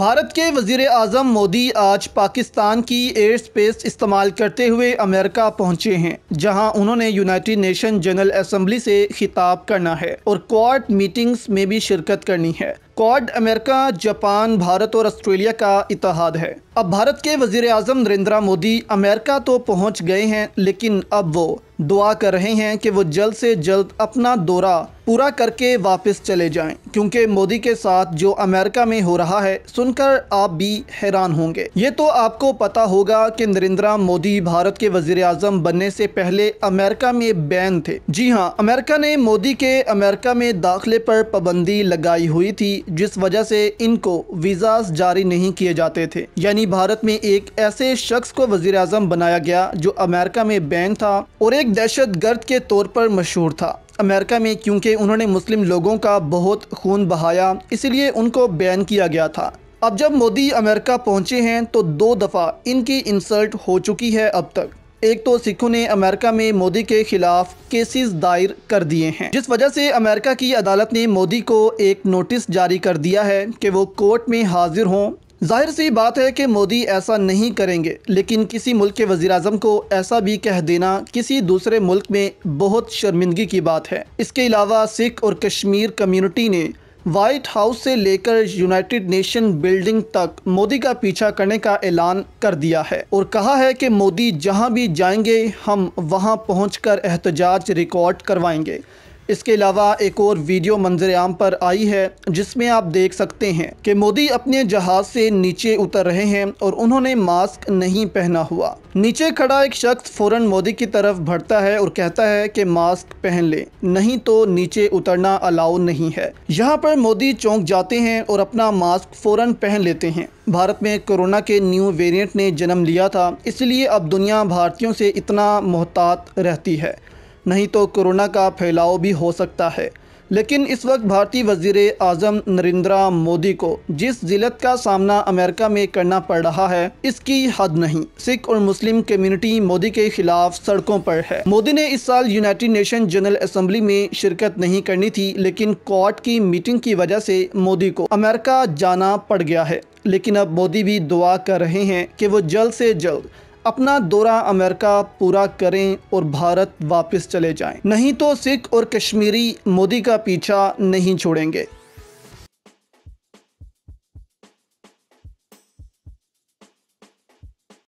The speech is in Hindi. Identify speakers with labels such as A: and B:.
A: भारत के वजीर अजम मोदी आज पाकिस्तान की एयर स्पेस इस्तेमाल करते हुए अमेरिका पहुंचे हैं जहां उन्होंने यूनाइटेड नेशन जनरल असम्बली से खिताब करना है और क्वाड मीटिंग्स में भी शिरकत करनी है क्वाड अमेरिका जापान भारत और ऑस्ट्रेलिया का इतिहाद है अब भारत के वजीर अजम नरेंद्र मोदी अमेरिका तो पहुंच गए हैं लेकिन अब वो दुआ कर रहे हैं कि वो जल्द से जल्द अपना दौरा पूरा करके वापस चले जाएं क्योंकि मोदी के साथ जो अमेरिका में हो रहा है सुनकर आप भी हैरान होंगे ये तो आपको पता होगा कि नरेंद्र मोदी भारत के वजीर अजम बनने से पहले अमेरिका में बैन थे जी हाँ अमेरिका ने मोदी के अमेरिका में दाखिले पर पाबंदी लगाई हुई थी जिस वजह से इनको वीज़ास जारी नहीं किए जाते थे यानी भारत में एक ऐसे शख्स को वजीर बनाया गया जो अमेरिका में बैन था और एक दहशत गर्द के तौर पर मशहूर था अमेरिका में क्योंकि उन्होंने मुस्लिम लोगों का बहुत खून बहाया इसलिए उनको बैन किया गया था अब जब मोदी अमेरिका पहुंचे हैं तो दो दफ़ा इनकी इंसल्ट हो चुकी है अब तक एक तो सिखों ने अमेरिका में मोदी के खिलाफ केसेस दायर कर दिए हैं जिस वजह से अमेरिका की अदालत ने मोदी को एक नोटिस जारी कर दिया है कि वो कोर्ट में हाजिर हों जाहिर सी बात है कि मोदी ऐसा नहीं करेंगे लेकिन किसी मुल्क के वज़ी अजम को ऐसा भी कह देना किसी दूसरे मुल्क में बहुत शर्मिंदगी की बात है इसके अलावा सिख और कश्मीर कम्यूनिटी ने व्हाइट हाउस से लेकर यूनाइटेड नेशन बिल्डिंग तक मोदी का पीछा करने का ऐलान कर दिया है और कहा है कि मोदी जहां भी जाएंगे हम वहां पहुंचकर एहतजाज रिकॉर्ड करवाएंगे इसके अलावा एक और वीडियो मंजर आम पर आई है जिसमें आप देख सकते हैं कि मोदी अपने जहाज से नीचे उतर रहे हैं और उन्होंने मास्क नहीं पहना हुआ नीचे खड़ा एक शख्स फौरन मोदी की तरफ बढ़ता है और कहता है कि मास्क पहन ले नहीं तो नीचे उतरना अलाउ नहीं है यहाँ पर मोदी चौंक जाते हैं और अपना मास्क फौरन पहन लेते हैं भारत में कोरोना के न्यू वेरिएंट ने जन्म लिया था इसलिए अब दुनिया भारतीयों से इतना मोहतात रहती है नहीं तो कोरोना का फैलाव भी हो सकता है लेकिन इस वक्त भारतीय वजीर आज़म नरेंद्र मोदी को जिस जिलत का सामना अमेरिका में करना पड़ रहा है इसकी हद नहीं सिख और मुस्लिम कम्युनिटी मोदी के खिलाफ सड़कों पर है मोदी ने इस साल यूनाइटेड नेशन जनरल असम्बली में शिरकत नहीं करनी थी लेकिन क्वाड की मीटिंग की वजह से मोदी को अमेरिका जाना पड़ गया है लेकिन अब मोदी भी दुआ कर रहे हैं कि वो जल्द से जल्द अपना दौरा अमेरिका पूरा करें और भारत वापस चले जाएं। नहीं तो सिख और कश्मीरी मोदी का पीछा नहीं छोड़ेंगे